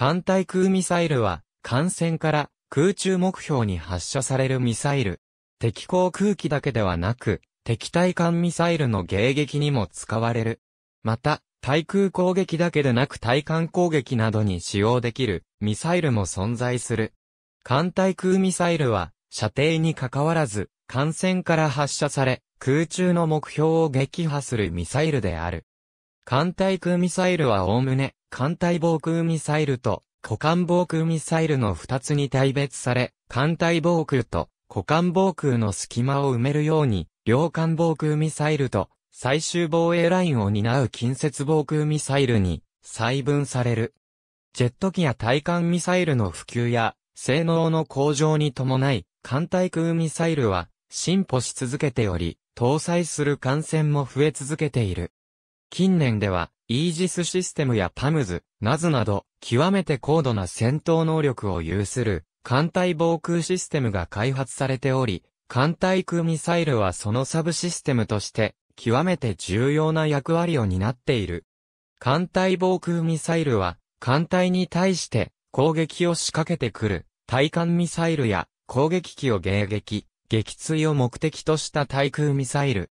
艦対空ミサイルは、艦船から空中目標に発射されるミサイル。敵航空機だけではなく、敵対艦ミサイルの迎撃にも使われる。また、対空攻撃だけでなく対艦攻撃などに使用できるミサイルも存在する。艦対空ミサイルは、射程に関わらず、艦船から発射され、空中の目標を撃破するミサイルである。艦対空ミサイルはおおむね、艦隊防空ミサイルと股間防空ミサイルの二つに大別され、艦隊防空と股間防空の隙間を埋めるように、両艦防空ミサイルと最終防衛ラインを担う近接防空ミサイルに細分される。ジェット機や対艦ミサイルの普及や性能の向上に伴い、艦対空ミサイルは進歩し続けており、搭載する艦船も増え続けている。近年では、イージスシステムやパムズ、ナズなど、極めて高度な戦闘能力を有する、艦隊防空システムが開発されており、艦隊空ミサイルはそのサブシステムとして、極めて重要な役割を担っている。艦隊防空ミサイルは、艦隊に対して攻撃を仕掛けてくる、対艦ミサイルや攻撃機を迎撃、撃墜を目的とした対空ミサイル、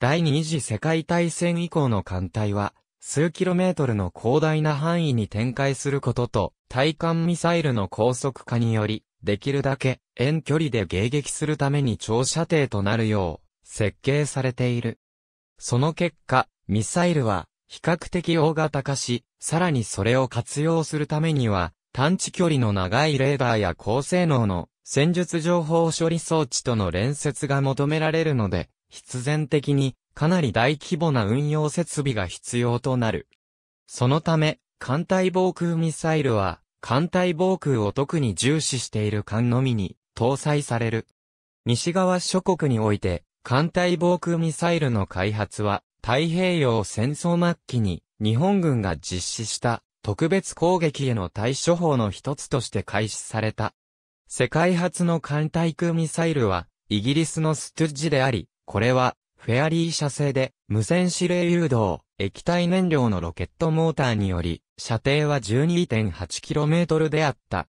第二次世界大戦以降の艦隊は、数キロメートルの広大な範囲に展開することと、対艦ミサイルの高速化により、できるだけ遠距離で迎撃するために長射程となるよう、設計されている。その結果、ミサイルは、比較的大型化し、さらにそれを活用するためには、探知距離の長いレーダーや高性能の戦術情報処理装置との連接が求められるので、必然的にかなり大規模な運用設備が必要となる。そのため、艦隊防空ミサイルは、艦隊防空を特に重視している艦のみに搭載される。西側諸国において、艦隊防空ミサイルの開発は、太平洋戦争末期に日本軍が実施した特別攻撃への対処法の一つとして開始された。世界初の艦対空ミサイルは、イギリスのストゥッジであり、これは、フェアリー社製で、無線指令誘導、液体燃料のロケットモーターにより、射程は 12.8km であった。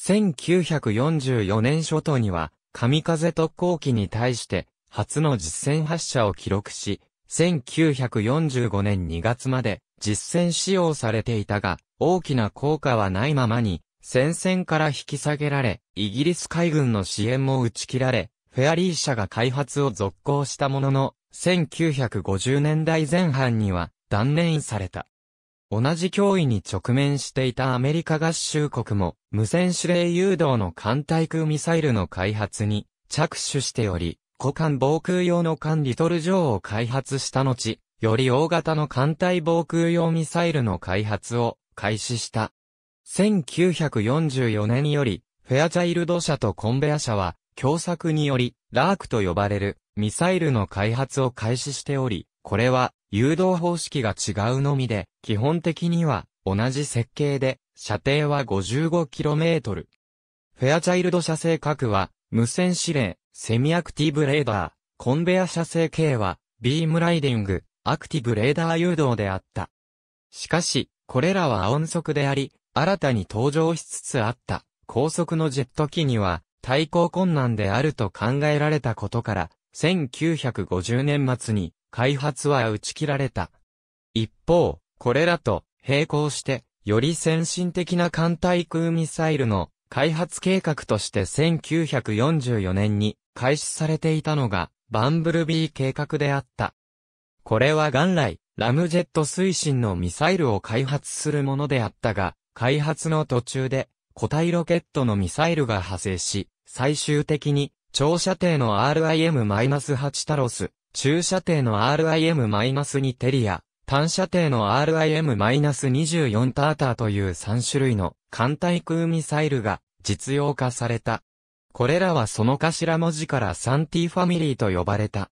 1944年初頭には、神風特攻機に対して、初の実戦発射を記録し、1945年2月まで実戦使用されていたが、大きな効果はないままに、戦線から引き下げられ、イギリス海軍の支援も打ち切られ、フェアリー社が開発を続行したものの、1950年代前半には断念された。同じ脅威に直面していたアメリカ合衆国も、無線指令誘導の艦対空ミサイルの開発に着手しており、古艦防空用の艦リトル・ジョーを開発した後、より大型の艦隊防空用ミサイルの開発を開始した。1944年より、フェアチャイルド社とコンベア社は、共作により、ラークと呼ばれるミサイルの開発を開始しており、これは誘導方式が違うのみで、基本的には同じ設計で、射程は 55km。フェアチャイルド射精核は、無線指令、セミアクティブレーダー、コンベア射精系は、ビームライディング、アクティブレーダー誘導であった。しかし、これらは音速であり、新たに登場しつつあった、高速のジェット機には、対抗困難であると考えられたことから、1950年末に開発は打ち切られた。一方、これらと並行して、より先進的な艦対空ミサイルの開発計画として1944年に開始されていたのが、バンブルビー計画であった。これは元来、ラムジェット推進のミサイルを開発するものであったが、開発の途中で、固体ロケットのミサイルが派生し、最終的に、長射程の RIM-8 タロス、中射程の RIM-2 テリア、短射程の RIM-24 ターターという3種類の艦隊空ミサイルが実用化された。これらはその頭文字からサンティファミリーと呼ばれた。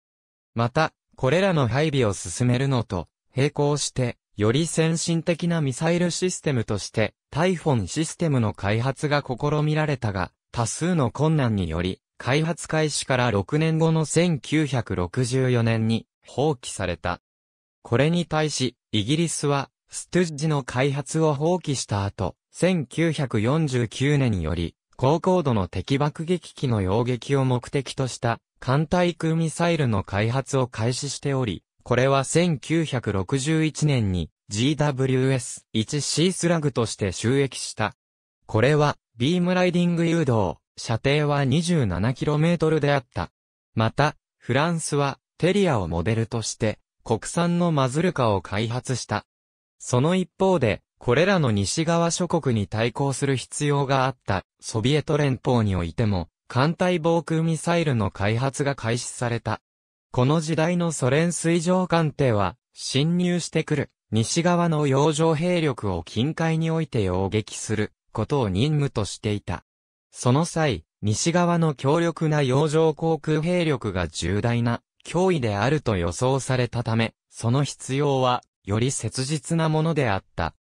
また、これらの配備を進めるのと、並行して、より先進的なミサイルシステムとして、タイフォンシステムの開発が試みられたが、多数の困難により、開発開始から6年後の1964年に放棄された。これに対し、イギリスは、ストゥッジの開発を放棄した後、1949年により、高高度の敵爆撃機の揚撃を目的とした、艦対空ミサイルの開発を開始しており、これは1961年に GWS-1C スラグとして収益した。これは、ビームライディング誘導、射程は 27km であった。また、フランスは、テリアをモデルとして、国産のマズルカを開発した。その一方で、これらの西側諸国に対抗する必要があった、ソビエト連邦においても、艦隊防空ミサイルの開発が開始された。この時代のソ連水上艦艇は、侵入してくる西側の洋上兵力を近海において攻撃することを任務としていた。その際、西側の強力な洋上航空兵力が重大な脅威であると予想されたため、その必要はより切実なものであった。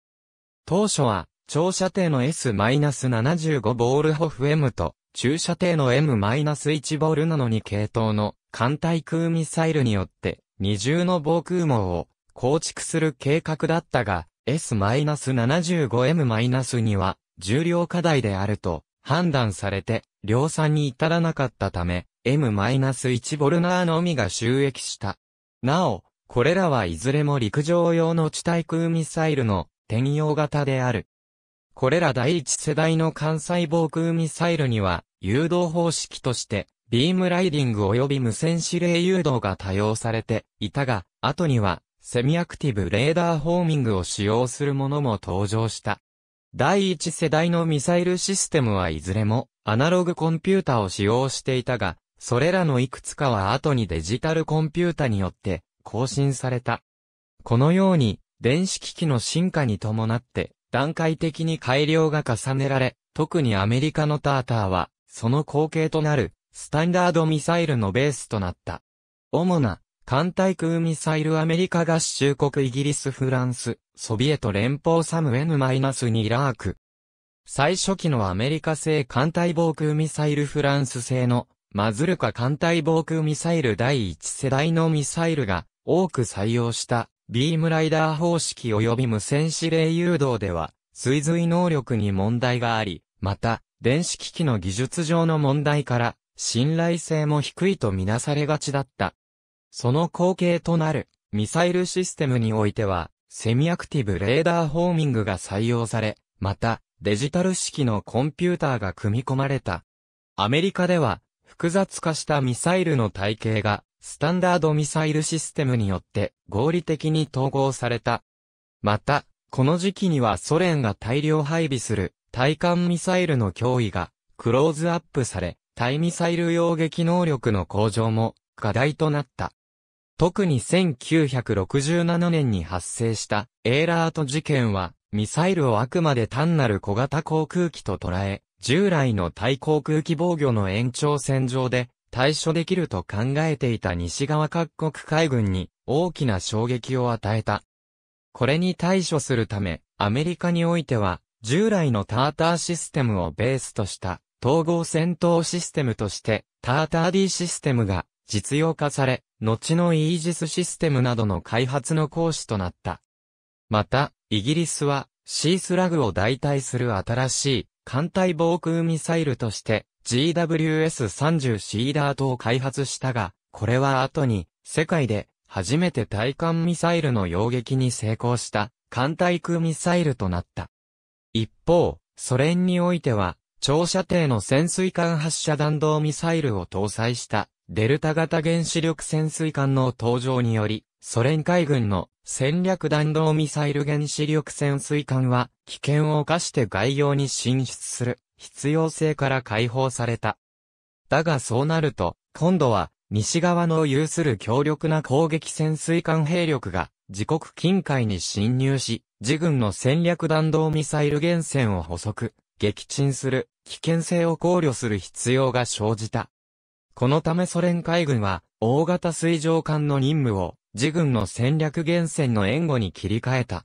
当初は、長射程の S-75 ボールホフ M と、中射程の M-1 ボールなのに系統の艦対空ミサイルによって、二重の防空網を構築する計画だったが、S-75M-2 は重量課題であると判断されて量産に至らなかったため、M-1 ボルナーのみが収益した。なお、これらはいずれも陸上用の地対空ミサイルの転用型である。これら第一世代の艦載防空ミサイルには、誘導方式として、ビームライディング及び無線指令誘導が多用されていたが、後には、セミアクティブレーダーホーミングを使用するものも登場した。第一世代のミサイルシステムはいずれもアナログコンピュータを使用していたが、それらのいくつかは後にデジタルコンピュータによって更新された。このように電子機器の進化に伴って段階的に改良が重ねられ、特にアメリカのターターはその後継となるスタンダードミサイルのベースとなった。主な艦対空ミサイルアメリカ合衆国イギリスフランス、ソビエト連邦サム N-2 ラーク。最初期のアメリカ製艦隊防空ミサイルフランス製のマズルカ艦隊防空ミサイル第1世代のミサイルが多く採用したビームライダー方式及び無線指令誘導では追随能力に問題があり、また電子機器の技術上の問題から信頼性も低いとみなされがちだったその後継となる、ミサイルシステムにおいては、セミアクティブレーダーホーミングが採用され、また、デジタル式のコンピューターが組み込まれた。アメリカでは、複雑化したミサイルの体系が、スタンダードミサイルシステムによって合理的に統合された。また、この時期にはソ連が大量配備する対艦ミサイルの脅威がクローズアップされ、対ミサイル用撃能力の向上も課題となった。特に1967年に発生したエーラート事件は、ミサイルをあくまで単なる小型航空機と捉え、従来の対航空機防御の延長線上で対処できると考えていた西側各国海軍に大きな衝撃を与えた。これに対処するため、アメリカにおいては、従来のターターシステムをベースとした統合戦闘システムとして、ターター D システムが実用化され、後のイージスシステムなどの開発の講師となった。また、イギリスは、シースラグを代替する新しい、艦隊防空ミサイルとして、GWS-30 シーダートを開発したが、これは後に、世界で、初めて対艦ミサイルの擁撃に成功した、艦隊空ミサイルとなった。一方、ソ連においては、長射程の潜水艦発射弾道ミサイルを搭載したデルタ型原子力潜水艦の登場により、ソ連海軍の戦略弾道ミサイル原子力潜水艦は危険を冒して外洋に進出する必要性から解放された。だがそうなると、今度は西側の有する強力な攻撃潜水艦兵力が自国近海に侵入し、自軍の戦略弾道ミサイル原潜を捕捉、撃沈する危険性を考慮する必要が生じた。このためソ連海軍は、大型水上艦の任務を、自軍の戦略源泉の援護に切り替えた。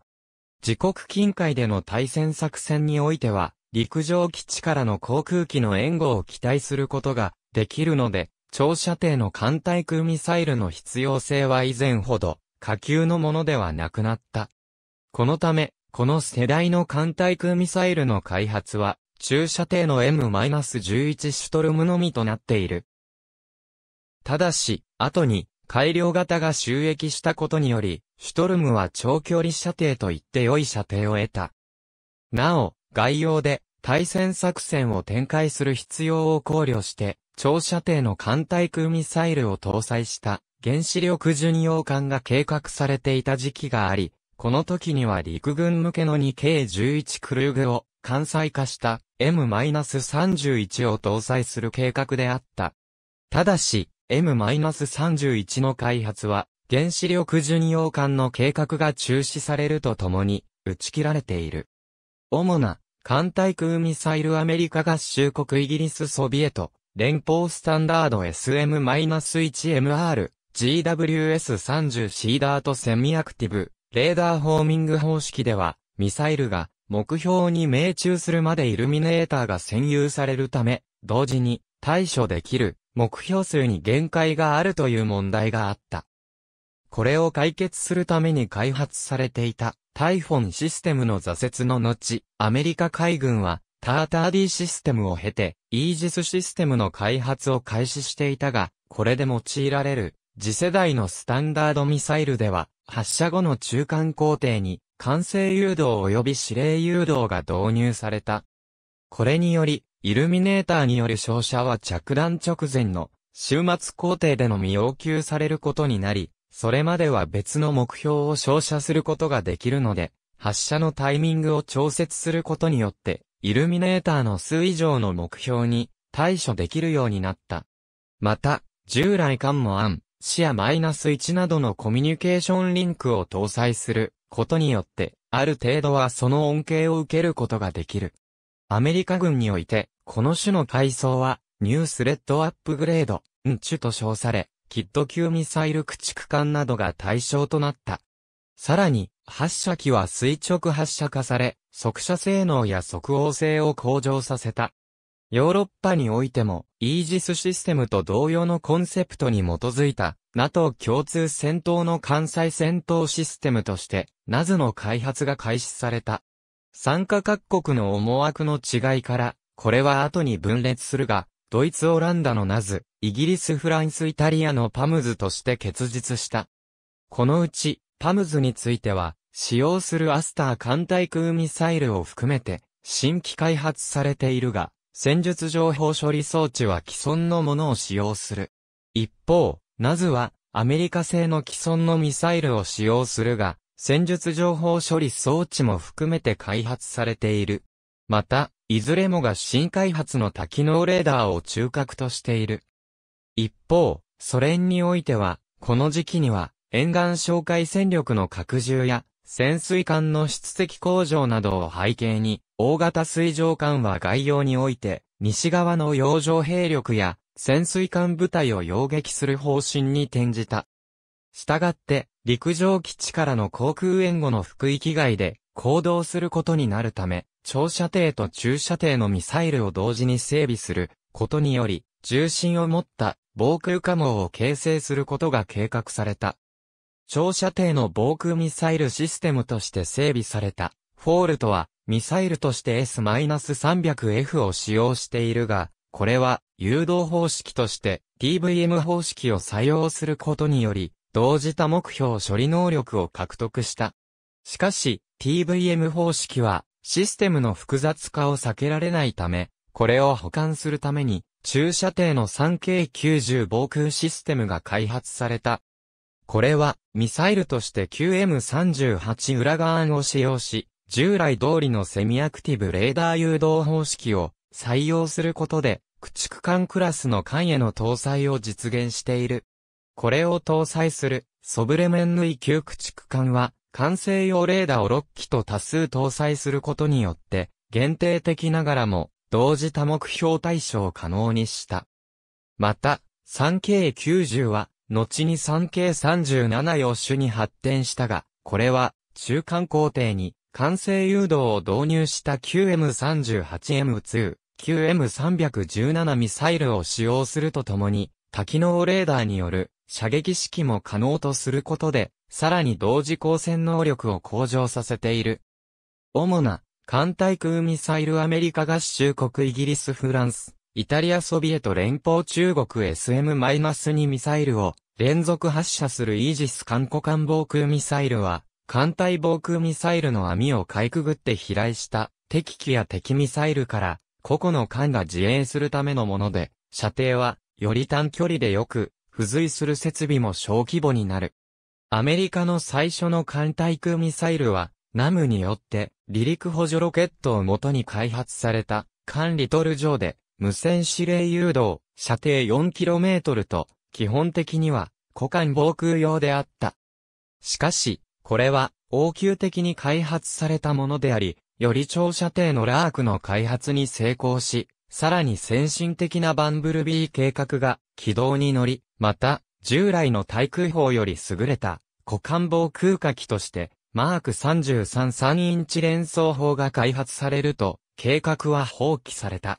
自国近海での対戦作戦においては、陸上基地からの航空機の援護を期待することができるので、長射程の艦対空ミサイルの必要性は以前ほど、下級のものではなくなった。このため、この世代の艦対空ミサイルの開発は、中射程の M-11 シュトルムのみとなっている。ただし、後に改良型が収益したことにより、シュトルムは長距離射程といって良い射程を得た。なお、概要で対戦作戦を展開する必要を考慮して、長射程の艦対空ミサイルを搭載した原子力巡洋艦が計画されていた時期があり、この時には陸軍向けの 2K11 クルーグを艦載化した M-31 を搭載する計画であった。ただし、M-31 の開発は、原子力巡洋艦の計画が中止されるとともに、打ち切られている。主な、艦対空ミサイルアメリカ合衆国イギリスソビエト、連邦スタンダード SM-1MR、GWS-30 シーダートセミアクティブ、レーダーホーミング方式では、ミサイルが目標に命中するまでイルミネーターが占有されるため、同時に対処できる目標数に限界があるという問題があった。これを解決するために開発されていたタイフォンシステムの挫折の後、アメリカ海軍はターター D システムを経てイージスシステムの開発を開始していたが、これで用いられる次世代のスタンダードミサイルでは発射後の中間工程に完成誘導及び指令誘導が導入された。これにより、イルミネーターによる照射は着弾直前の終末工程でのみ要求されることになり、それまでは別の目標を照射することができるので、発射のタイミングを調節することによって、イルミネーターの数以上の目標に対処できるようになった。また、従来間も案、視野 -1 などのコミュニケーションリンクを搭載することによって、ある程度はその恩恵を受けることができる。アメリカ軍において、この種の階層は、ニュースレッドアップグレード、ンチュと称され、キッド級ミサイル駆逐艦などが対象となった。さらに、発射機は垂直発射化され、速射性能や即応性を向上させた。ヨーロッパにおいても、イージスシステムと同様のコンセプトに基づいた、NATO 共通戦闘の艦載戦闘システムとして、ナズの開発が開始された。参加各国の思惑の違いから、これは後に分裂するが、ドイツオランダのナズ、イギリスフランスイタリアのパムズとして結実した。このうち、パムズについては、使用するアスター艦隊空ミサイルを含めて、新規開発されているが、戦術情報処理装置は既存のものを使用する。一方、ナズは、アメリカ製の既存のミサイルを使用するが、戦術情報処理装置も含めて開発されている。また、いずれもが新開発の多機能レーダーを中核としている。一方、ソ連においては、この時期には、沿岸哨戒戦力の拡充や、潜水艦の質的向上などを背景に、大型水上艦は概要において、西側の洋上兵力や、潜水艦部隊を擁撃する方針に転じた。したがって、陸上基地からの航空援護の福域外で行動することになるため、長射程と中射程のミサイルを同時に整備することにより、重心を持った防空化網を形成することが計画された。長射程の防空ミサイルシステムとして整備された、フォールトは、ミサイルとして S-300F を使用しているが、これは、誘導方式として TVM 方式を採用することにより、同時多目標処理能力を獲得した。しかし、TVM 方式は、システムの複雑化を避けられないため、これを補完するために、駐車艇の 3K90 防空システムが開発された。これは、ミサイルとして QM38 裏側案を使用し、従来通りのセミアクティブレーダー誘導方式を採用することで、駆逐艦クラスの艦への搭載を実現している。これを搭載する、ソブレメンヌイ旧駆逐艦は、完成用レーダーを6機と多数搭載することによって、限定的ながらも、同時多目標対象を可能にした。また、3K90 は、後に 3K37 を種に発展したが、これは、中間工程に、完成誘導を導入した QM38M2、QM317 ミサイルを使用するとともに、多機能レーダーによる射撃式も可能とすることで、さらに同時光線能力を向上させている。主な、艦対空ミサイルアメリカ合衆国イギリスフランス、イタリアソビエト連邦中国 SM-2 ミサイルを連続発射するイージス艦古艦防空ミサイルは、艦隊防空ミサイルの網をかいくぐって飛来した敵機や敵ミサイルから個々の艦が自衛するためのもので、射程はより短距離でよく付随する設備も小規模になる。アメリカの最初の艦対空ミサイルは、ナムによって、離陸補助ロケットを元に開発された、艦リトル上で、無線指令誘導、射程 4km と、基本的には、古艦防空用であった。しかし、これは、応急的に開発されたものであり、より長射程のラークの開発に成功し、さらに先進的なバンブルビー計画が軌道に乗り、また、従来の対空砲より優れた、股間防空火器として、マーク333インチ連装砲が開発されると、計画は放棄された。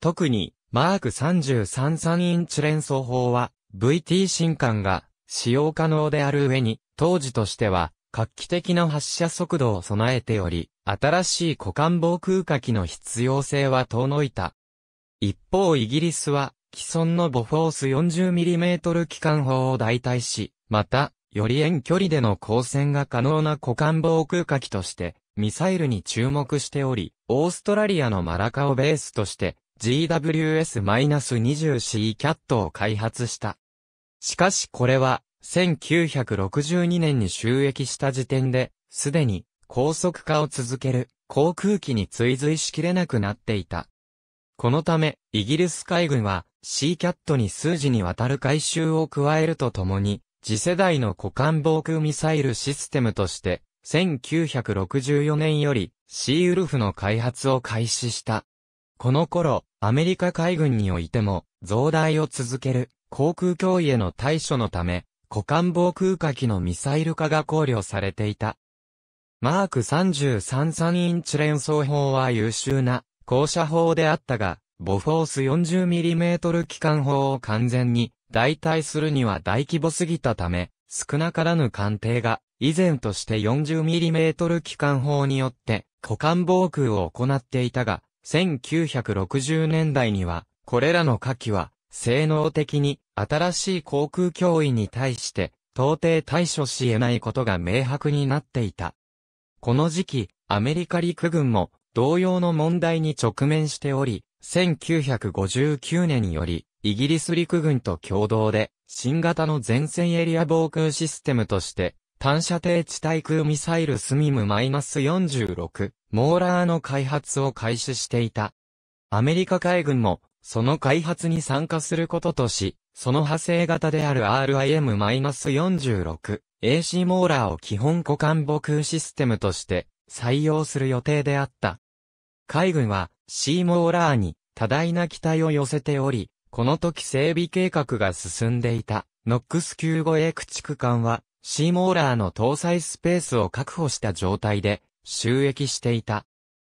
特に、マーク333インチ連装砲は、VT 新艦が使用可能である上に、当時としては、画期的な発射速度を備えており、新しい股間防空火器の必要性は遠のいた。一方イギリスは、既存のボフォース 40mm 機関砲を代替し、また、より遠距離での交戦が可能な股間防空火器として、ミサイルに注目しており、オーストラリアのマラカをベースとして、GWS-20C キャットを開発した。しかしこれは、1962年に収益した時点で、すでに高速化を続ける航空機に追随しきれなくなっていた。このため、イギリス海軍は、シーキャットに数字にわたる改修を加えるとともに、次世代の股間防空ミサイルシステムとして、1964年より、シーウルフの開発を開始した。この頃、アメリカ海軍においても、増大を続ける、航空脅威への対処のため、股間防空火器のミサイル化が考慮されていた。マーク33 3インチ連装砲は優秀な、降車砲であったが、ボフォース 40mm 機関砲を完全に代替するには大規模すぎたため、少なからぬ艦艇が、以前として 40mm 機関砲によって、股間防空を行っていたが、1960年代には、これらの火器は、性能的に、新しい航空脅威に対して、到底対処し得ないことが明白になっていた。この時期、アメリカ陸軍も、同様の問題に直面しており、1959年により、イギリス陸軍と共同で、新型の前線エリア防空システムとして、単射程地対空ミサイルスミム -46、モーラーの開発を開始していた。アメリカ海軍も、その開発に参加することとし、その派生型である RIM-46、AC モーラーを基本股間防空システムとして採用する予定であった。海軍はシーモー・ラーに多大な期待を寄せており、この時整備計画が進んでいた、ノックス9護 a 駆逐艦は、シーモーラーの搭載スペースを確保した状態で、収益していた。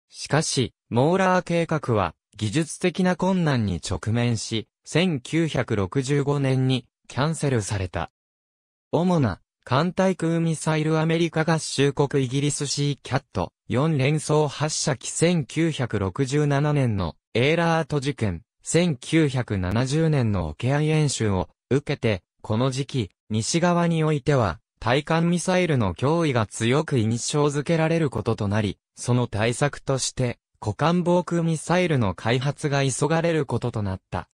しかし、モーラー計画は、技術的な困難に直面し、1965年に、キャンセルされた。主な艦対空ミサイルアメリカ合衆国イギリス C キャット4連装発射機1967年のエーラート事件1970年の沖合演習を受けてこの時期西側においては対艦ミサイルの脅威が強く印象づけられることとなりその対策として股間防空ミサイルの開発が急がれることとなった。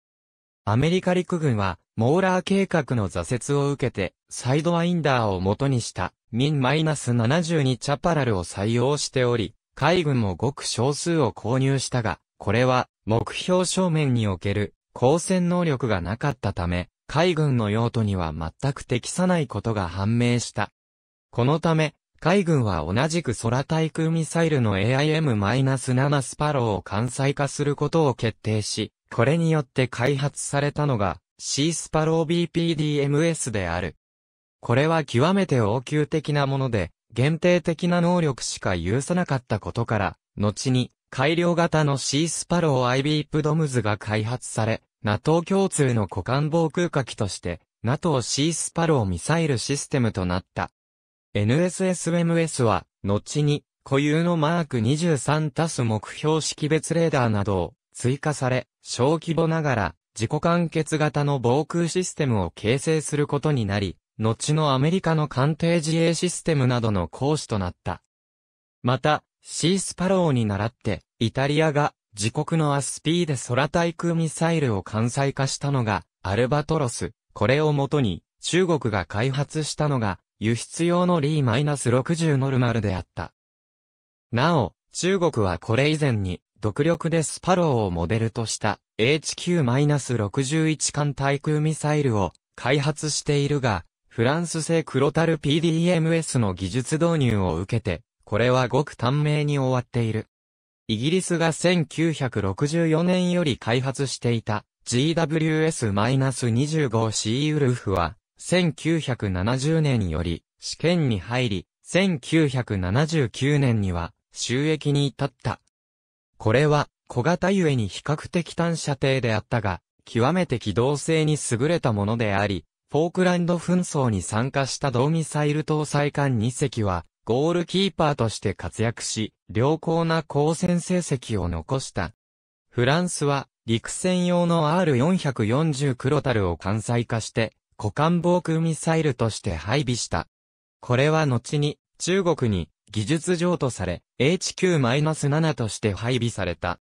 アメリカ陸軍は、モーラー計画の挫折を受けて、サイドワインダーを元にした、ミン -72 チャパラルを採用しており、海軍もごく少数を購入したが、これは、目標正面における、交戦能力がなかったため、海軍の用途には全く適さないことが判明した。このため、海軍は同じく空対空ミサイルの AIM-7 スパローを艦載化することを決定し、これによって開発されたのが C スパロー BPDMS である。これは極めて応急的なもので、限定的な能力しか有さなかったことから、後に改良型の C スパロー IB プドムズが開発され、NATO 共通の股間防空火器として、NATO C スパローミサイルシステムとなった。NSSMS は、後に、固有のマーク23たす目標識別レーダーなどを追加され、小規模ながら、自己完結型の防空システムを形成することになり、後のアメリカの艦艇自衛システムなどの講師となった。また、シースパローに倣って、イタリアが自国のアスピーで空対空ミサイルを艦載化したのが、アルバトロス。これをもとに、中国が開発したのが、輸出用のリーマイナス -60 ノルマルであった。なお、中国はこれ以前に、独力でスパローをモデルとした HQ-61 艦対空ミサイルを開発しているが、フランス製クロタル PDMS の技術導入を受けて、これはごく短命に終わっている。イギリスが1964年より開発していた GWS-25C ウルフは1970年により試験に入り、1979年には収益に至った。これは小型ゆえに比較的単射程であったが、極めて機動性に優れたものであり、フォークランド紛争に参加した同ミサイル搭載艦2隻は、ゴールキーパーとして活躍し、良好な交戦成績を残した。フランスは、陸戦用の R440 クロタルを艦載化して、股間防空ミサイルとして配備した。これは後に中国に技術譲渡され HQ-7 として配備された。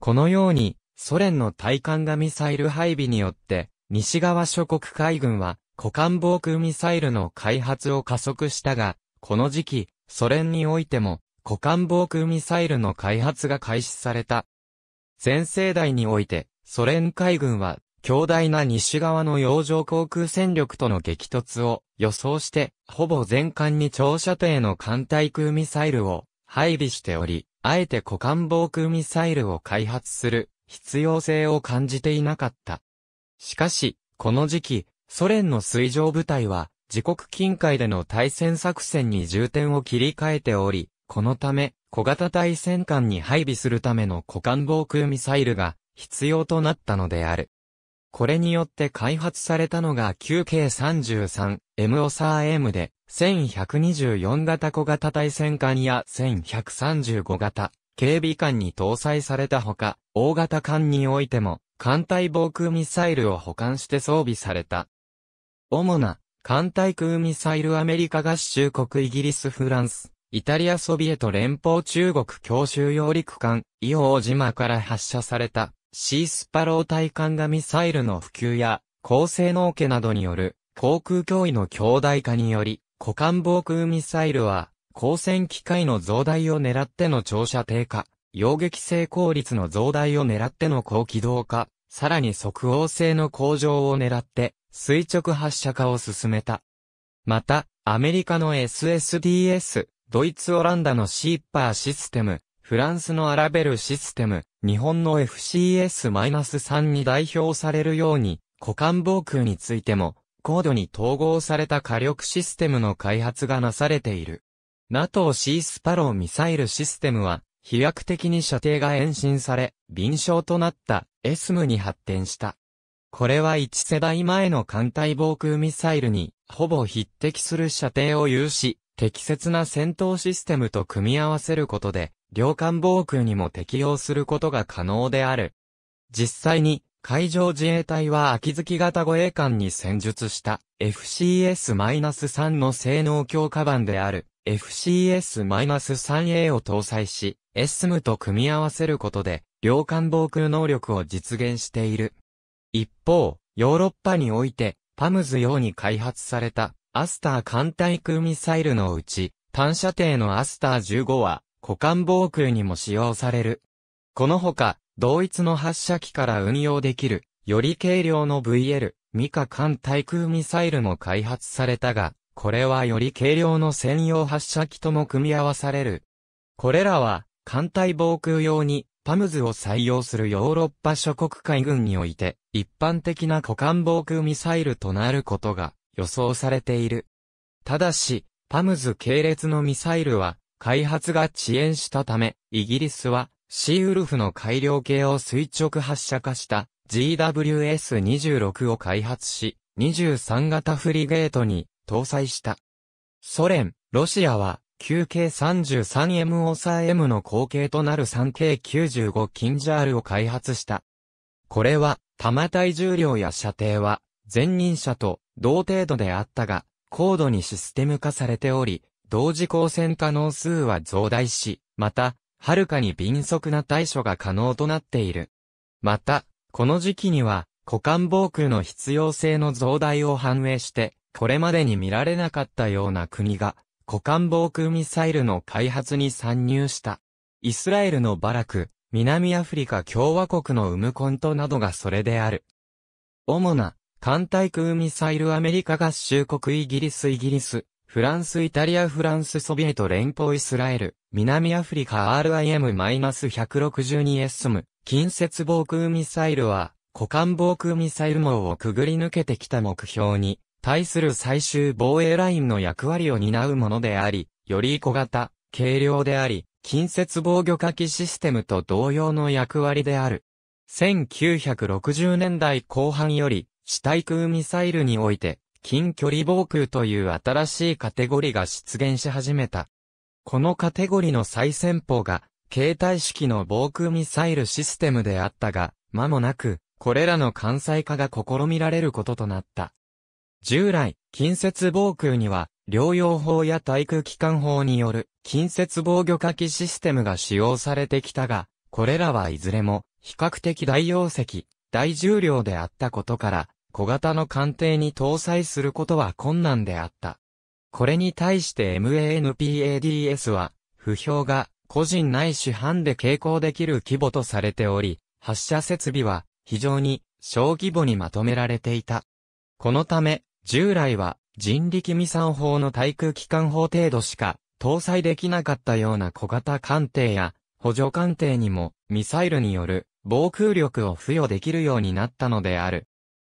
このようにソ連の対艦がミサイル配備によって西側諸国海軍は股間防空ミサイルの開発を加速したが、この時期、ソ連においても股間防空ミサイルの開発が開始された。前世代において、ソ連海軍は強大な西側の洋上航空戦力との激突を予想して、ほぼ全艦に長射程の艦対空ミサイルを配備しており、あえて股間防空ミサイルを開発する必要性を感じていなかった。しかし、この時期、ソ連の水上部隊は自国近海での対戦作戦に重点を切り替えており、このため、小型対戦艦に配備するための股間防空ミサイルが必要となったのである。これによって開発されたのが 9K33、M オサー M で、1124型小型対戦艦や1135型、警備艦に搭載されたほか、大型艦においても、艦隊防空ミサイルを保管して装備された。主な、艦隊空ミサイルアメリカ合衆国イギリスフランス、イタリアソビエト連邦中国強襲揚陸艦、伊王島から発射されたシースパロー対艦がミサイルの普及や、高性能化などによる、航空脅威の強大化により、股間防空ミサイルは、光線機械の増大を狙っての長射低下、溶撃成功率の増大を狙っての高機動化、さらに即応性の向上を狙って、垂直発射化を進めた。また、アメリカの SSDS、ドイツオランダのシーパーシステム、フランスのアラベルシステム、日本の FCS-3 に代表されるように、股間防空についても、高度に統合された火力システムの開発がなされている。n a t o シースパローミサイルシステムは、飛躍的に射程が延伸され、臨床となった SM に発展した。これは一世代前の艦隊防空ミサイルに、ほぼ匹敵する射程を有し、適切な戦闘システムと組み合わせることで、両艦防空にも適用することが可能である。実際に、海上自衛隊は秋月型護衛艦に戦術した FCS-3 の性能強化版である FCS-3A を搭載し、SM と組み合わせることで、両艦防空能力を実現している。一方、ヨーロッパにおいて、パムズ用に開発されたアスター艦対空ミサイルのうち、単射程のアスター15は、股間防空にも使用される。このほか、同一の発射機から運用できる、より軽量の VL、ミカ艦対空ミサイルも開発されたが、これはより軽量の専用発射機とも組み合わされる。これらは、艦隊防空用に、パムズを採用するヨーロッパ諸国海軍において、一般的な股間防空ミサイルとなることが予想されている。ただし、パムズ系列のミサイルは、開発が遅延したため、イギリスは、シーウルフの改良系を垂直発射化した GWS-26 を開発し、23型フリゲートに搭載した。ソ連、ロシアは、9K33M オサ M の後継となる 3K95 キンジャールを開発した。これは、弾体重量や射程は、前任者と同程度であったが、高度にシステム化されており、同時光線可能数は増大し、また、はるかに敏速な対処が可能となっている。また、この時期には、股間防空の必要性の増大を反映して、これまでに見られなかったような国が、股間防空ミサイルの開発に参入した。イスラエルのバラク、南アフリカ共和国のウムコントなどがそれである。主な、艦隊空ミサイルアメリカ合衆国イギリスイギリス、フランス、イタリア、フランス、ソビエト連邦、イスラエル、南アフリカ RIM-162SM、近接防空ミサイルは、股間防空ミサイル網をくぐり抜けてきた目標に、対する最終防衛ラインの役割を担うものであり、より小型、軽量であり、近接防御火器システムと同様の役割である。1960年代後半より、地対空ミサイルにおいて、近距離防空という新しいカテゴリが出現し始めた。このカテゴリの最先方が、携帯式の防空ミサイルシステムであったが、間もなく、これらの関西化が試みられることとなった。従来、近接防空には、療養法や対空機関法による近接防御火器システムが使用されてきたが、これらはいずれも比較的大容積、大重量であったことから、小型の艦艇に搭載することは困難であった。これに対して MANPADS は、不評が個人ない市販で携行できる規模とされており、発射設備は非常に小規模にまとめられていた。このため、従来は人力未産法の対空機関法程度しか搭載できなかったような小型艦艇や補助艦艇にもミサイルによる防空力を付与できるようになったのである。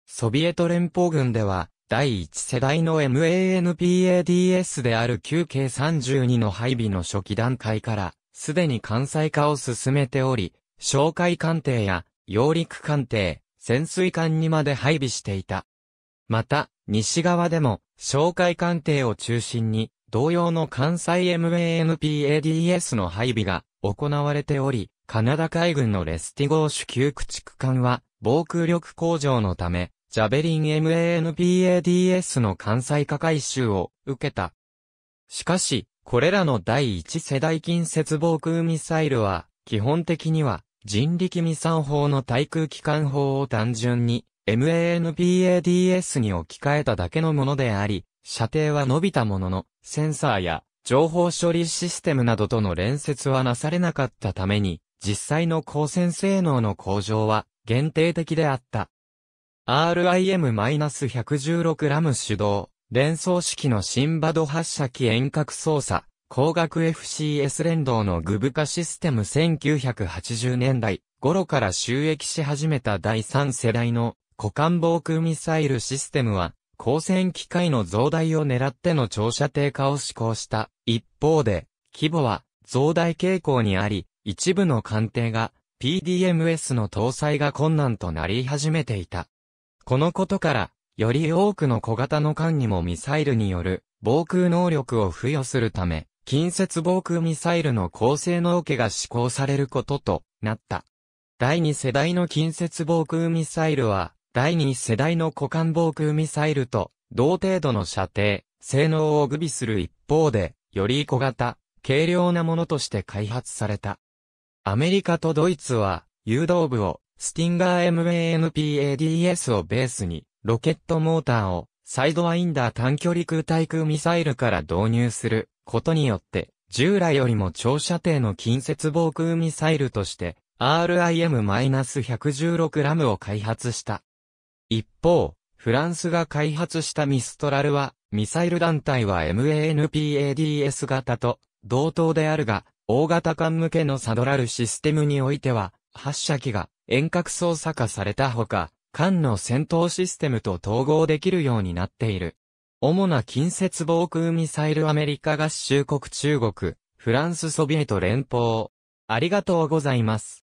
ソビエト連邦軍では、第一世代の MANPADS である 9K32 の配備の初期段階から、すでに艦載化を進めており、哨戒艦艇や、揚陸艦艇、潜水艦にまで配備していた。また、西側でも、哨戒艦艇を中心に、同様の関西 MANPADS の配備が行われており、カナダ海軍のレスティゴーシュ級駆逐艦は、防空力向上のため、ジャベリン MANPADS の関西化改修を受けた。しかし、これらの第一世代近接防空ミサイルは、基本的には人力未算法の対空機関法を単純に MANPADS に置き換えただけのものであり、射程は伸びたものの、センサーや情報処理システムなどとの連接はなされなかったために、実際の光線性能の向上は限定的であった。RIM-116 ラム主導、連装式の新バド発射機遠隔操作、光学 FCS 連動の具部化システム1980年代頃から収益し始めた第3世代の股間防空ミサイルシステムは、光線機械の増大を狙っての長射程化を施行した。一方で、規模は増大傾向にあり、一部の艦艇が PDMS の搭載が困難となり始めていた。このことから、より多くの小型の艦にもミサイルによる防空能力を付与するため、近接防空ミサイルの高性能化が施行されることとなった。第2世代の近接防空ミサイルは、第2世代の股間防空ミサイルと同程度の射程、性能を具備する一方で、より小型、軽量なものとして開発された。アメリカとドイツは、誘導部を、スティンガー MANPADS をベースに、ロケットモーターを、サイドワインダー短距離空対空ミサイルから導入することによって、従来よりも長射程の近接防空ミサイルとして、RIM-116 ラムを開発した。一方、フランスが開発したミストラルは、ミサイル団体は MANPADS 型と同等であるが、大型艦向けのサドラルシステムにおいては、発射機が遠隔操作化されたほか、艦の戦闘システムと統合できるようになっている。主な近接防空ミサイルアメリカ合衆国中国、フランスソビエト連邦。ありがとうございます。